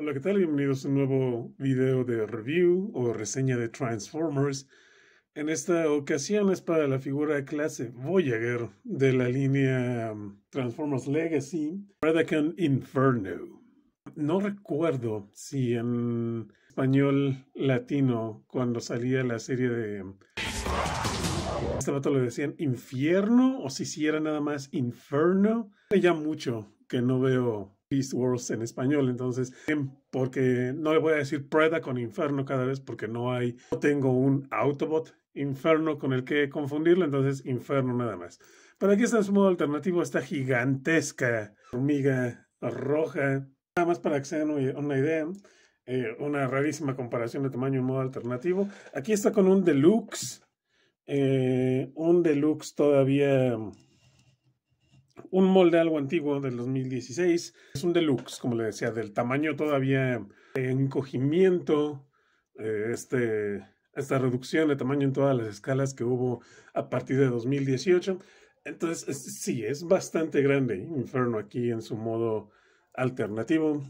Hola, ¿qué tal? Bienvenidos a un nuevo video de review o reseña de Transformers. En esta ocasión es para la figura de clase Voyager de la línea um, Transformers Legacy, Predacon Inferno. No recuerdo si en español latino, cuando salía la serie de... Um, este rato le decían infierno o si si era nada más inferno. Ya mucho que no veo Beast Wars en español. Entonces, em, porque no le voy a decir Preda con Inferno cada vez porque no hay, no tengo un Autobot Inferno con el que confundirlo, entonces Inferno nada más. Pero aquí está en su modo alternativo, esta gigantesca hormiga roja. Nada más para que se den una idea, eh, una rarísima comparación de tamaño en modo alternativo. Aquí está con un deluxe, eh, un deluxe todavía un molde algo antiguo del 2016. Es un deluxe, como le decía, del tamaño todavía de encogimiento, eh, este, esta reducción de tamaño en todas las escalas que hubo a partir de 2018. Entonces, sí, es bastante grande ¿eh? Inferno aquí en su modo alternativo.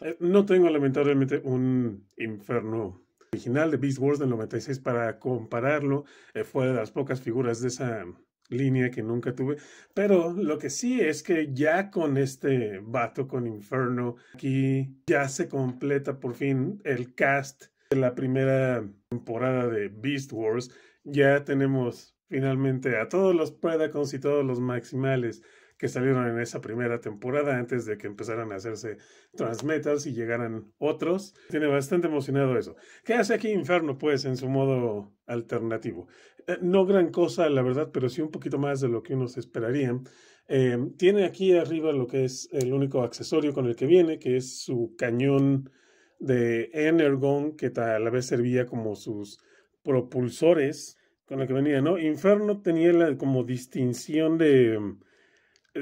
Eh, no tengo lamentablemente un Inferno original de Beast Wars del 96 para compararlo. fue de las pocas figuras de esa línea que nunca tuve. Pero lo que sí es que ya con este vato con Inferno, aquí ya se completa por fin el cast de la primera temporada de Beast Wars. Ya tenemos finalmente a todos los Predacons y todos los Maximales que salieron en esa primera temporada antes de que empezaran a hacerse Transmetals y llegaran otros. Tiene bastante emocionado eso. ¿Qué hace aquí Inferno, pues, en su modo alternativo? Eh, no gran cosa, la verdad, pero sí un poquito más de lo que uno esperarían. Eh, tiene aquí arriba lo que es el único accesorio con el que viene, que es su cañón de Energon, que a la vez servía como sus propulsores con el que venía, ¿no? Inferno tenía la como distinción de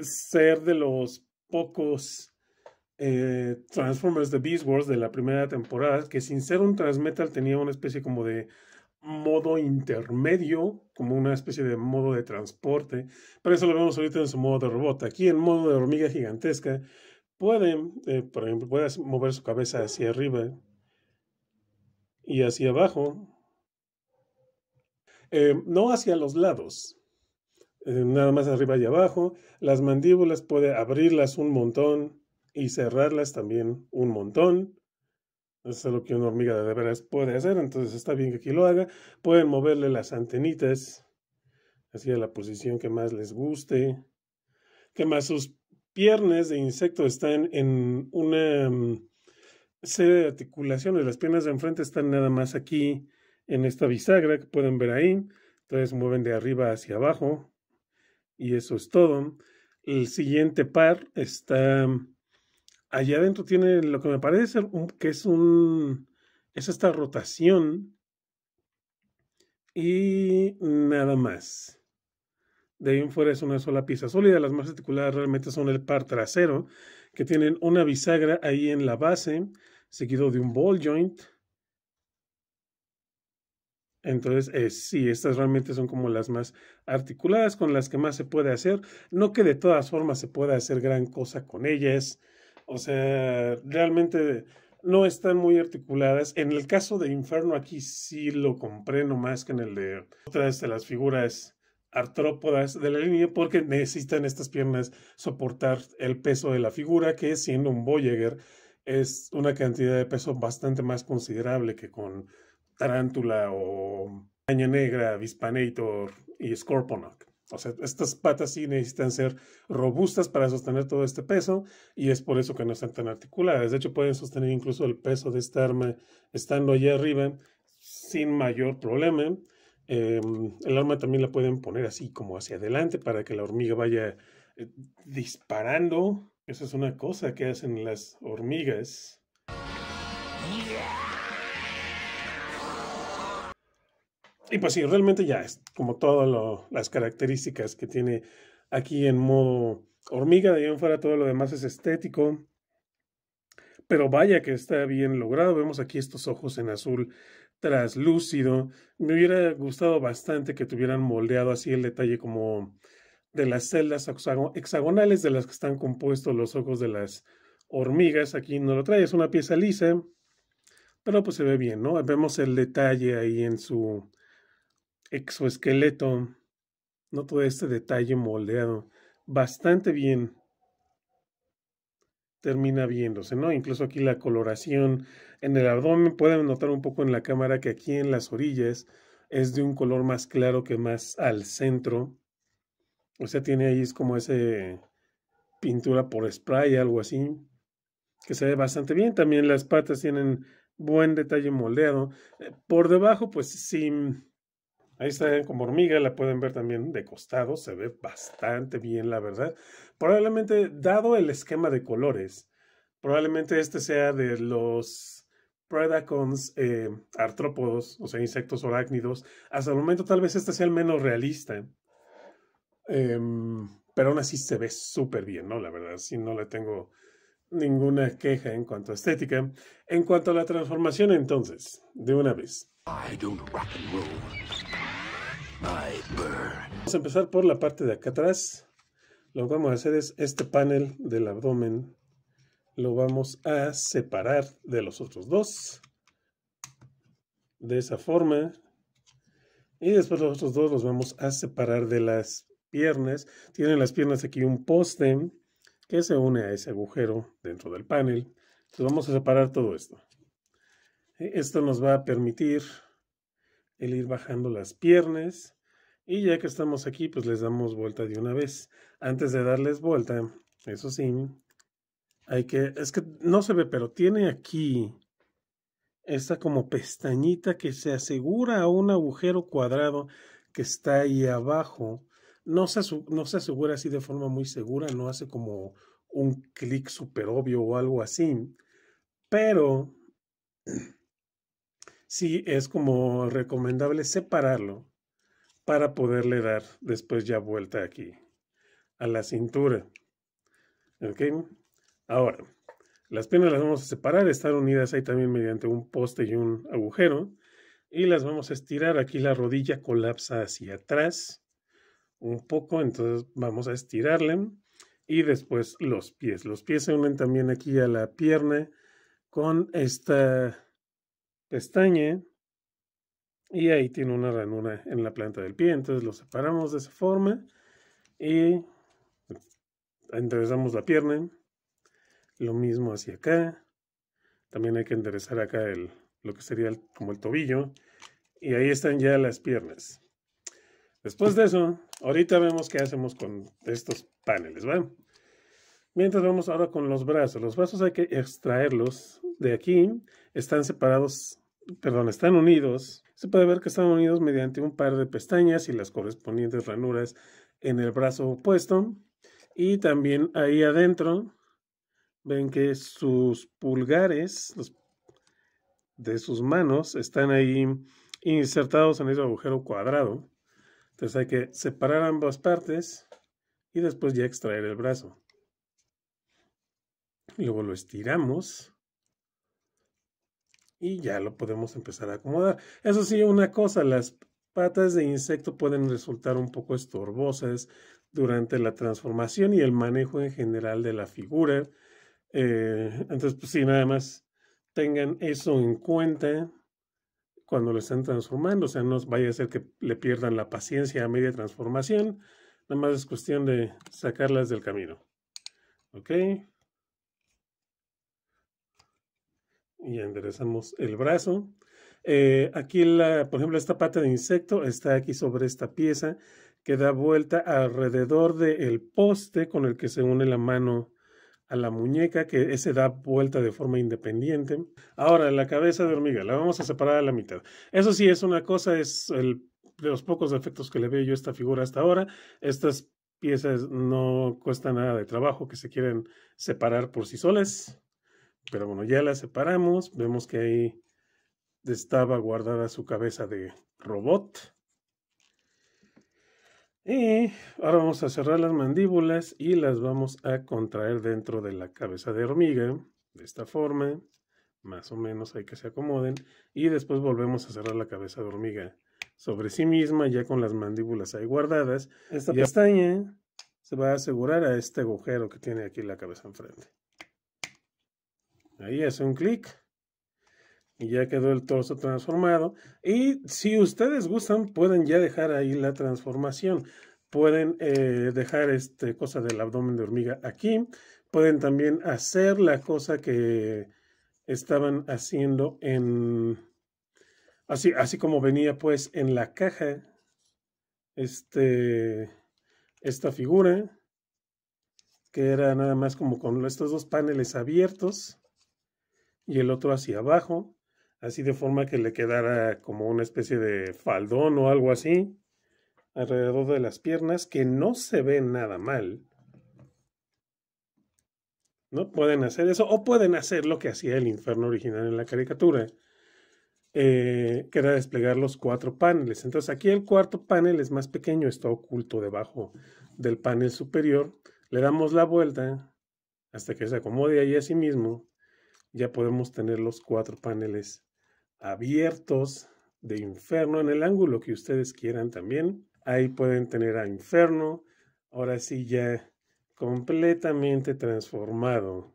ser de los pocos eh, Transformers de Beast Wars de la primera temporada, que sin ser un Transmetal tenía una especie como de modo intermedio, como una especie de modo de transporte, pero eso lo vemos ahorita en su modo de robot. Aquí en modo de hormiga gigantesca, pueden, eh, por ejemplo, puede mover su cabeza hacia arriba y hacia abajo, eh, no hacia los lados, eh, nada más arriba y abajo. Las mandíbulas puede abrirlas un montón y cerrarlas también un montón. Eso es lo que una hormiga de veras puede hacer, entonces está bien que aquí lo haga. Pueden moverle las antenitas hacia la posición que más les guste. Que más sus piernas de insecto están en una mm, serie de articulaciones. Las piernas de enfrente están nada más aquí en esta bisagra que pueden ver ahí. Entonces mueven de arriba hacia abajo. Y eso es todo. El siguiente par está mm, allá adentro tiene lo que me parece que es un es esta rotación y nada más. De ahí en fuera es una sola pieza sólida. Las más articuladas realmente son el par trasero, que tienen una bisagra ahí en la base, seguido de un ball joint, entonces, eh, sí, estas realmente son como las más articuladas, con las que más se puede hacer. No que de todas formas se pueda hacer gran cosa con ellas. O sea, realmente no están muy articuladas. En el caso de Inferno aquí sí lo no más que en el de otras de las figuras artrópodas de la línea porque necesitan estas piernas soportar el peso de la figura que siendo un Voyager es una cantidad de peso bastante más considerable que con Tarántula o Aña Negra, Vispanator y Scorponok. O sea, estas patas sí necesitan ser robustas para sostener todo este peso y es por eso que no están tan articuladas. De hecho, pueden sostener incluso el peso de esta arma estando allá arriba sin mayor problema. Em, el arma también la pueden poner así como hacia adelante para que la hormiga vaya eh, disparando. Esa es una cosa que hacen las hormigas. Y pues sí, realmente ya es como todas las características que tiene aquí en modo hormiga, de ahí en fuera todo lo demás es estético. Pero vaya que está bien logrado. Vemos aquí estos ojos en azul traslúcido. Me hubiera gustado bastante que tuvieran moldeado así el detalle como de las celdas hexagonales de las que están compuestos los ojos de las hormigas. Aquí no lo trae, es una pieza lisa, pero pues se ve bien, ¿no? Vemos el detalle ahí en su exoesqueleto, no todo este detalle moldeado, bastante bien termina viéndose, ¿no? Incluso aquí la coloración en el abdomen, pueden notar un poco en la cámara que aquí en las orillas es de un color más claro que más al centro. O sea, tiene ahí es como ese pintura por spray, algo así, que se ve bastante bien. También las patas tienen buen detalle moldeado. Eh, por debajo, pues sí, Ahí está como hormiga, la pueden ver también de costado, se ve bastante bien, la verdad. Probablemente, dado el esquema de colores, probablemente este sea de los Predacons eh, artrópodos, o sea, insectos orácnidos Hasta el momento tal vez este sea el menos realista. Em, pero aún así se ve súper bien, ¿no? La verdad, Si no le tengo ninguna queja en cuanto a estética. En cuanto a la transformación, entonces, de una vez. I don't rock and roll. Vamos a empezar por la parte de acá atrás. Lo que vamos a hacer es este panel del abdomen lo vamos a separar de los otros dos. De esa forma. Y después los otros dos los vamos a separar de las piernas. Tienen las piernas aquí un poste que se une a ese agujero dentro del panel. Entonces vamos a separar todo esto. Esto nos va a permitir el ir bajando las piernas. Y ya que estamos aquí, pues les damos vuelta de una vez. Antes de darles vuelta, eso sí, hay que, es que no se ve, pero tiene aquí esta como pestañita que se asegura a un agujero cuadrado que está ahí abajo. No se, no se asegura así de forma muy segura, no hace como un clic super obvio o algo así, pero sí es como recomendable separarlo para poderle dar después ya vuelta aquí a la cintura. ¿Ok? Ahora, las piernas las vamos a separar, están unidas ahí también mediante un poste y un agujero. Y las vamos a estirar. Aquí la rodilla colapsa hacia atrás un poco, entonces vamos a estirarle Y después los pies. Los pies se unen también aquí a la pierna con esta pestaña y ahí tiene una ranura en la planta del pie. Entonces lo separamos de esa forma y enderezamos la pierna. Lo mismo hacia acá. También hay que enderezar acá el, lo que sería como el tobillo. Y ahí están ya las piernas. Después de eso, ahorita vemos qué hacemos con estos paneles, Mientras vamos ahora con los brazos. Los brazos hay que extraerlos de aquí. Están separados, perdón, están unidos. Se puede ver que están unidos mediante un par de pestañas y las correspondientes ranuras en el brazo opuesto. Y también ahí adentro ven que sus pulgares de sus manos están ahí insertados en ese agujero cuadrado. Entonces hay que separar ambas partes y después ya extraer el brazo luego lo estiramos y ya lo podemos empezar a acomodar. Eso sí, una cosa, las patas de insecto pueden resultar un poco estorbosas durante la transformación y el manejo en general de la figura. Eh, entonces, pues sí, nada más tengan eso en cuenta cuando lo están transformando. O sea, no vaya a ser que le pierdan la paciencia a media transformación. Nada más es cuestión de sacarlas del camino. ¿Ok? y enderezamos el brazo. Eh, aquí, la, por ejemplo, esta pata de insecto está aquí sobre esta pieza que da vuelta alrededor del poste con el que se une la mano a la muñeca, que se da vuelta de forma independiente. Ahora, la cabeza de hormiga, la vamos a separar a la mitad. Eso sí es una cosa, es el, de los pocos efectos que le veo yo a esta figura hasta ahora. Estas piezas no cuestan nada de trabajo que se quieren separar por sí solas. Pero bueno, ya la separamos. Vemos que ahí estaba guardada su cabeza de robot. Y ahora vamos a cerrar las mandíbulas y las vamos a contraer dentro de la cabeza de hormiga. De esta forma, más o menos hay que se acomoden. Y después volvemos a cerrar la cabeza de hormiga sobre sí misma, ya con las mandíbulas ahí guardadas. Esta pestaña se va a asegurar a este agujero que tiene aquí la cabeza enfrente. Ahí hace un clic y ya quedó el torso transformado. Y si ustedes gustan, pueden ya dejar ahí la transformación. Pueden eh, dejar este, cosa del abdomen de hormiga aquí. Pueden también hacer la cosa que estaban haciendo en... Así, así como venía pues en la caja este, esta figura, que era nada más como con estos dos paneles abiertos y el otro hacia abajo, así de forma que le quedara como una especie de faldón o algo así alrededor de las piernas que no se ve nada mal. No pueden hacer eso o pueden hacer lo que hacía el infierno original en la caricatura, eh, que era desplegar los cuatro paneles. Entonces aquí el cuarto panel es más pequeño, está oculto debajo del panel superior. Le damos la vuelta hasta que se acomode ahí a sí mismo ya podemos tener los cuatro paneles abiertos de Inferno en el ángulo que ustedes quieran también. Ahí pueden tener a Inferno, ahora sí ya completamente transformado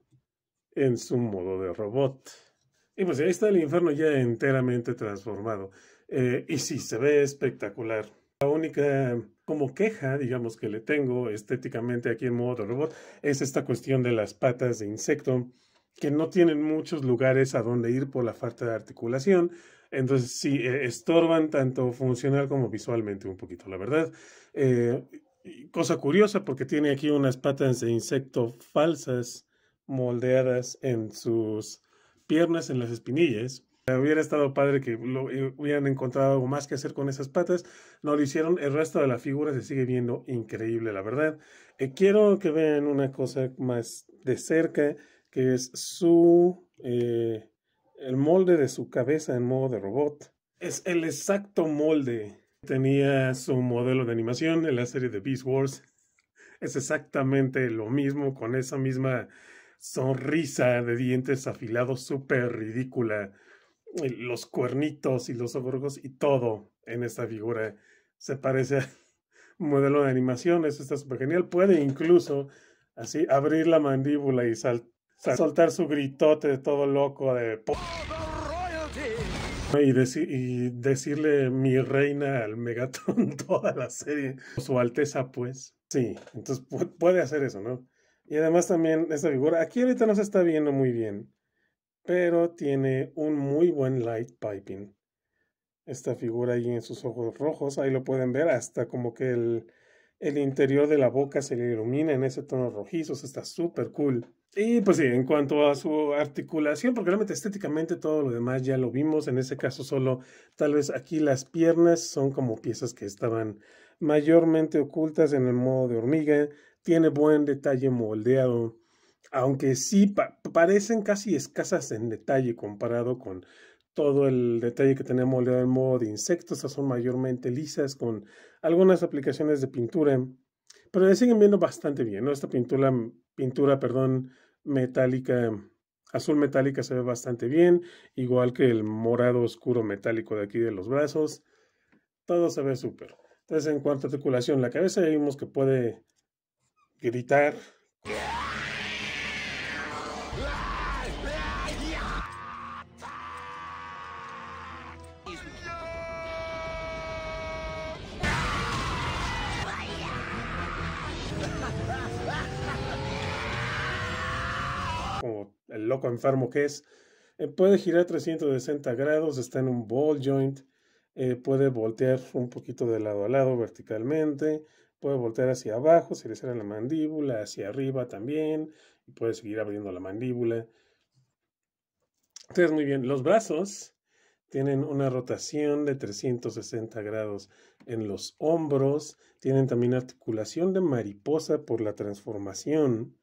en su modo de robot. Y pues ahí está el Inferno ya enteramente transformado. Eh, y sí, se ve espectacular. La única como queja, digamos, que le tengo estéticamente aquí en modo de robot es esta cuestión de las patas de insecto que no tienen muchos lugares a donde ir por la falta de articulación. Entonces sí, e, estorban tanto funcional como visualmente un poquito, la verdad. Eh, cosa curiosa porque tiene aquí unas patas de insecto falsas moldeadas en sus piernas, en las espinillas. Eh, hubiera estado padre que lo, eh, hubieran encontrado algo más que hacer con esas patas. No lo hicieron. El resto de la figura se sigue viendo increíble, la verdad. quiero que vean una cosa más de cerca que es su eh, el molde de su cabeza en modo de robot. Es el exacto molde. Tenía su modelo de animación en la serie de Beast Wars. Es exactamente lo mismo, con esa misma sonrisa de dientes afilados súper ridícula. Los cuernitos y los ojos y todo en esta figura se parece a un modelo de animación. Eso está súper genial. Puede incluso así abrir la mandíbula y saltar soltar su gritote de todo loco de... y, y, decirle mi reina al Megatron toda la serie. Su Alteza, pues. Sí, entonces puede hacer eso, ¿no? Y además también esta figura, aquí ahorita no se está viendo muy bien, pero tiene un muy buen light piping. Esta figura ahí en sus ojos rojos, ahí lo pueden ver, hasta como que el, el interior de la boca se ilumina en ese tono rojizo, está súper cool. Y pues sí, en cuanto a su articulación, porque realmente estéticamente todo lo demás ya lo vimos, en ese caso solo tal vez aquí las piernas son como piezas que estaban mayormente ocultas en el modo de hormiga, tiene buen detalle moldeado, aunque sí parecen casi escasas en detalle comparado con todo el detalle que tenía moldeado en modo de insectos, estas son mayormente lisas con algunas aplicaciones de pintura, pero le siguen viendo bastante bien, ¿no? Esta pintura, pintura, perdón, metálica, azul metálica se ve bastante bien, igual que el morado oscuro metálico de aquí de los brazos, todo se ve súper. Entonces, en cuanto a articulación, la cabeza ya vimos que puede gritar. loco enfermo que es. Eh, puede girar 360 grados, está en un ball joint, eh, puede voltear un poquito de lado a lado verticalmente, puede voltear hacia abajo, se le cierra la mandíbula, hacia arriba también, y puede seguir abriendo la mandíbula. Entonces, muy bien, los brazos tienen una rotación de 360 grados en los hombros, tienen también articulación de mariposa por la transformación,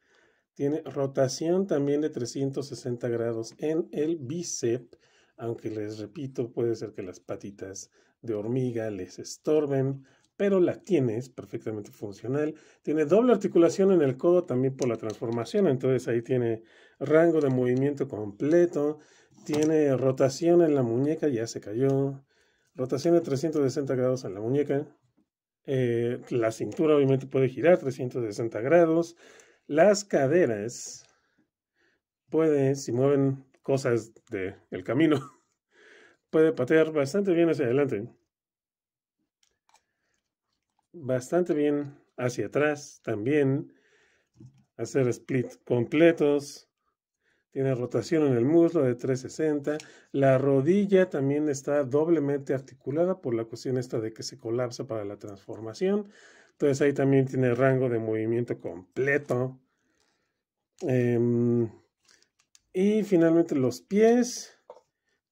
tiene rotación también de 360 grados en el bíceps, aunque les repito, puede ser que las patitas de hormiga les estorben, pero la tiene, es perfectamente funcional. Tiene doble articulación en el codo también por la transformación, entonces ahí tiene rango de movimiento completo. Tiene rotación en la muñeca, ya se cayó. Rotación de 360 grados en la muñeca. Eh, la cintura obviamente puede girar 360 grados. Las caderas pueden, si mueven cosas del camino, puede patear bastante bien hacia adelante, bastante bien hacia atrás también, hacer split completos, tiene rotación en el muslo de 360, la rodilla también está doblemente articulada por la cuestión esta de que se colapsa para la transformación, entonces ahí también tiene rango de movimiento completo. Em, y finalmente los pies.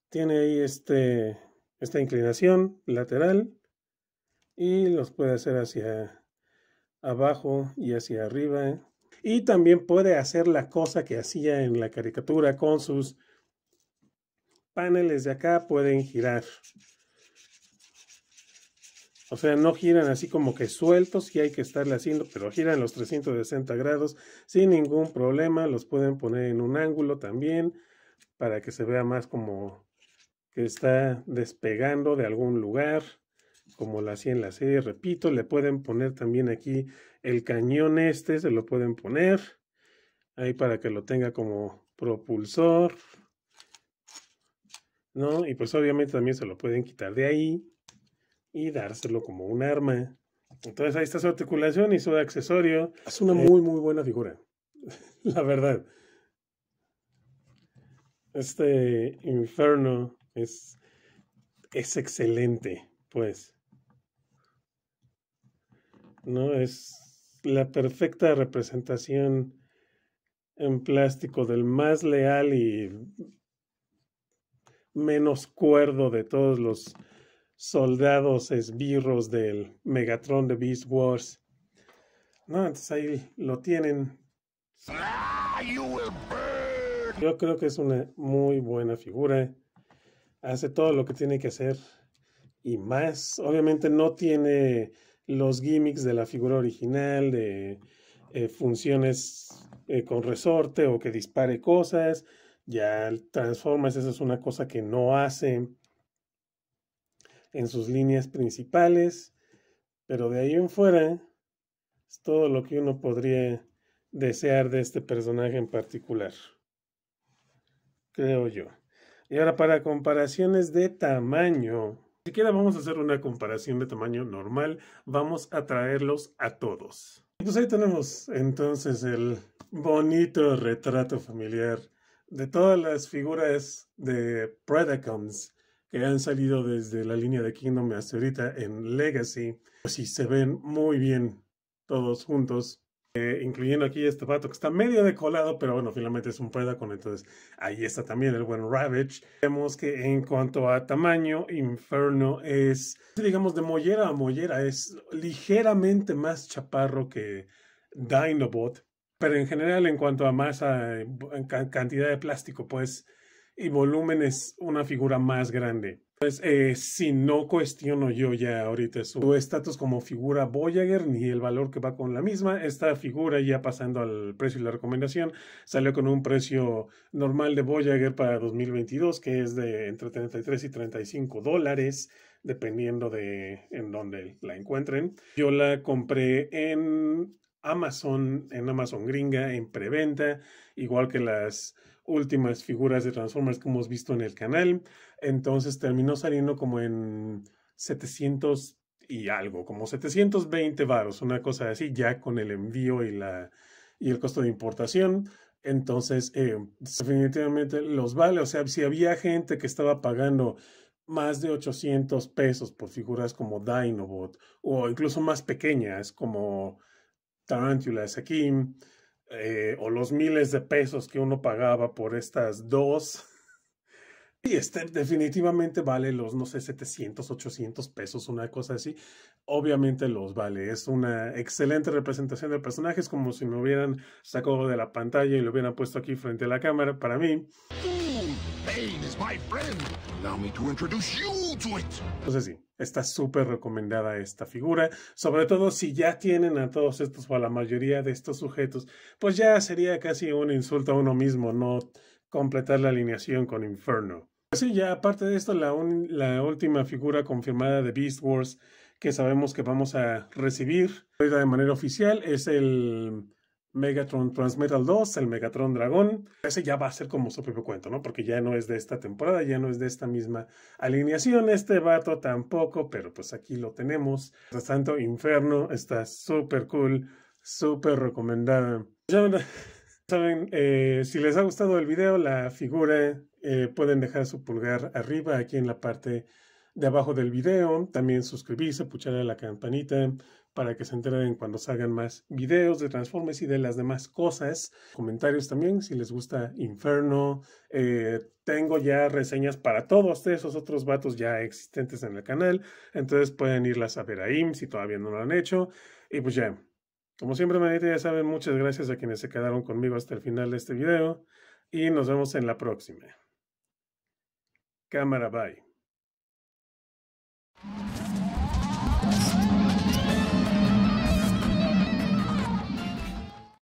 Tiene ahí este, esta inclinación lateral. Y los puede hacer hacia abajo y hacia arriba. Y también puede hacer la cosa que hacía en la caricatura con sus paneles de acá. Pueden girar. O sea, no giran así como que sueltos y hay que estarle haciendo, pero giran los 360 grados sin ningún problema. Los pueden poner en un ángulo también para que se vea más como que está despegando de algún lugar, como lo hacía en la serie. Repito, le pueden poner también aquí el cañón este, se lo pueden poner ahí para que lo tenga como propulsor. ¿No? Y pues obviamente también se lo pueden quitar de ahí y dárselo como un arma. Entonces ahí está su articulación y su accesorio. Es una eh, muy, muy buena figura. La verdad. Este Inferno es, es excelente, pues. ¿No? Es la perfecta representación en plástico del más leal y menos cuerdo de todos los soldados esbirros del Megatron de Beast Wars. No, entonces ahí lo tienen. Yo creo que es una muy buena figura. Hace todo lo que tiene que hacer y más. Obviamente no tiene los gimmicks de la figura original, de eh, funciones eh, con resorte o que dispare cosas. Ya transformas, esa es una cosa que no hace en sus líneas principales, pero de ahí en fuera es todo lo que uno podría desear de este personaje en particular, creo yo. Y ahora para comparaciones de tamaño, ni siquiera vamos a hacer una comparación de tamaño normal, vamos a traerlos a todos. pues ahí tenemos entonces el bonito retrato familiar de todas las figuras de Predacons que han salido desde la línea de Kingdom hasta ahorita en Legacy, pues sí se ven muy bien todos juntos, eh, incluyendo aquí este pato que está medio decolado, pero bueno, finalmente es un Predacon, entonces ahí está también el buen Ravage. Vemos que en cuanto a tamaño, Inferno es, digamos, de mollera a mollera, es ligeramente más chaparro que Dinobot, pero en general en cuanto a más cantidad de plástico, pues y volumen es una figura más grande. Pues eh, si no cuestiono yo ya ahorita su estatus como figura Voyager ni el valor que va con la misma, esta figura ya pasando al precio y la recomendación salió con un precio normal de Voyager para 2022 que es de entre 33 y 35 dólares dependiendo de en dónde la encuentren. Yo la compré en Amazon, en Amazon gringa, en preventa, igual que las últimas figuras de Transformers que hemos visto en el canal. Entonces terminó saliendo como en 700 y algo, como 720 varos, una cosa así, ya con el envío y, la, y el costo de importación. Entonces, eh, definitivamente los vale. O sea, si había gente que estaba pagando más de 800 pesos por figuras como Dinobot o incluso más pequeñas como Tarantulas aquí, eh, o los miles de pesos que uno pagaba por estas dos. Y este definitivamente vale los, no sé, 700, 800 pesos, una cosa así. Obviamente los vale. Es una excelente representación de personajes como si me hubieran sacado de la pantalla y lo hubieran puesto aquí frente a la cámara para mí. Entonces sí, está súper recomendada esta figura, sobre todo si ya tienen a todos estos o a la mayoría de estos sujetos, pues ya sería casi un insulto a uno mismo no completar la alineación con Inferno. Así pues ya, aparte de esto, la, la última figura confirmada de Beast Wars que sabemos que vamos a recibir de manera oficial es el Megatron Transmetal 2, el Megatron Dragón. Ese ya va a ser como su propio cuento, ¿no? Porque ya no es de esta temporada, ya no es de esta misma alineación. Este vato tampoco, pero pues aquí lo tenemos. Mientras tanto, Inferno está súper cool, súper recomendado. Ya saben, eh, si les ha gustado el video, la figura, eh, pueden dejar su pulgar arriba aquí en la parte de abajo del video. También suscribirse, puchar a la campanita, para que se enteren cuando salgan más videos de transformes y de las demás cosas. Comentarios también si les gusta Inferno. Eh, tengo ya reseñas para todos esos otros vatos ya existentes en el canal. Entonces pueden irlas a ver ahí si todavía no lo han hecho. Y pues ya. Como siempre, manita, ya saben, muchas gracias a quienes se quedaron conmigo hasta el final de este video. Y nos vemos en la próxima. Cámara, bye.